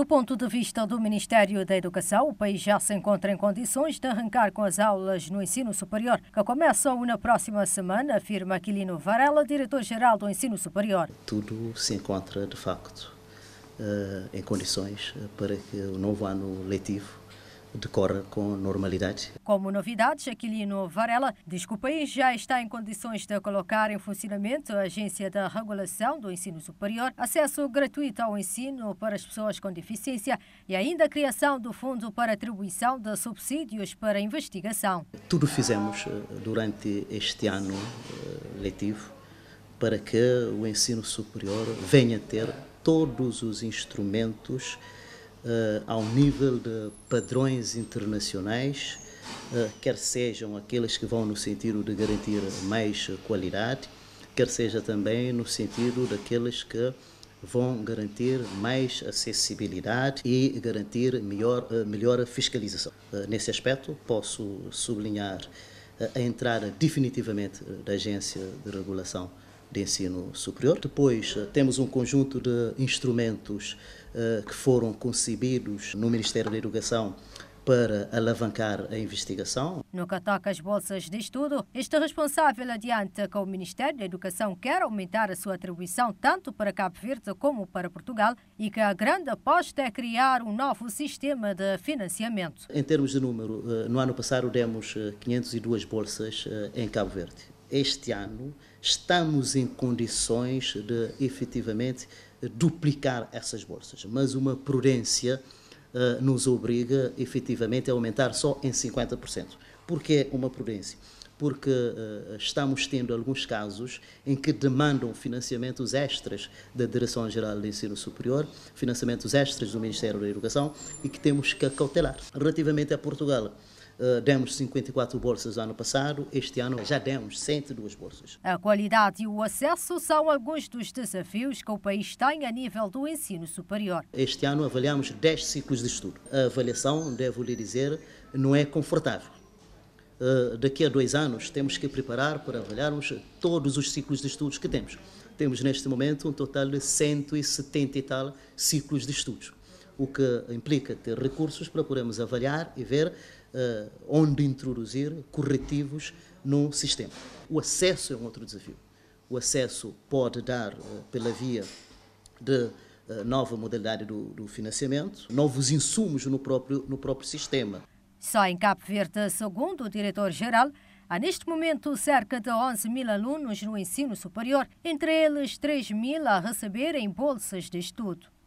Do ponto de vista do Ministério da Educação, o país já se encontra em condições de arrancar com as aulas no ensino superior, que começam na próxima semana, afirma Aquilino Varela, diretor-geral do ensino superior. Tudo se encontra, de facto, eh, em condições eh, para que o novo ano letivo decorre com normalidade. Como novidade, Aquilino Varela diz que o país já está em condições de colocar em funcionamento a Agência da Regulação do Ensino Superior, acesso gratuito ao ensino para as pessoas com deficiência e ainda a criação do Fundo para atribuição de subsídios para investigação. Tudo fizemos eh, durante este ano eh, letivo para que o ensino superior venha ter todos os instrumentos uh, ao nível de padrões internacionais, uh, quer sejam aqueles que vão no sentido de garantir mais qualidade, quer seja também no sentido daqueles que vão garantir mais acessibilidade e garantir melhor, eh, melhor fiscalização. Nesse aspecto, posso sublinhar a entrada definitivamente da Agência de Regulação de ensino superior. Depois eh, temos um conjunto de instrumentos eh, que foram concebidos no Ministério da Educação para alavancar a investigação. No que toca às bolsas de estudo, este responsável adianta que o Ministério da Educação quer aumentar a sua atribuição tanto para Cabo Verde como para Portugal e que a grande aposta é criar um novo sistema de financiamento. Em termos de número, eh, no ano passado demos 502 bolsas em Cabo Verde este ano, estamos em condições de efetivamente duplicar essas bolsas, mas uma prudência eh, nos obriga efetivamente a aumentar só em 50%. Por que uma prudência? Porque eh, estamos tendo alguns casos em que demandam financiamentos extras da Direção-Geral de Ensino Superior, financiamentos extras do Ministério da Educação e que temos que cautelar. Relativamente a Portugal, eh, demos 54 bolsas ano passado, este ano já demos 102 bolsas. A qualidade e o acesso são alguns dos desafios que o país tem a nível do ensino superior. Este ano avaliamos 10 ciclos de estudo. A avaliação, devo lhe dizer, não é confortável. Eh, daqui a dois anos temos que preparar para avaliarmos todos os ciclos de estudos que temos. Temos neste momento um total de 170 e tal ciclos de estudos o que implica ter recursos, podermos avaliar e ver uh, onde introduzir corretivos no sistema. O acesso é um outro desafio. O acesso pode dar uh, pela via de uh, nova modalidade do, do, financiamento, novos insumos no próprio, no próprio sistema. Só em Cabo Verde, segundo o diretor-geral, Há neste momento cerca de 11 mil alunos no ensino superior, entre eles 3 mil a receberem bolsas de estudo.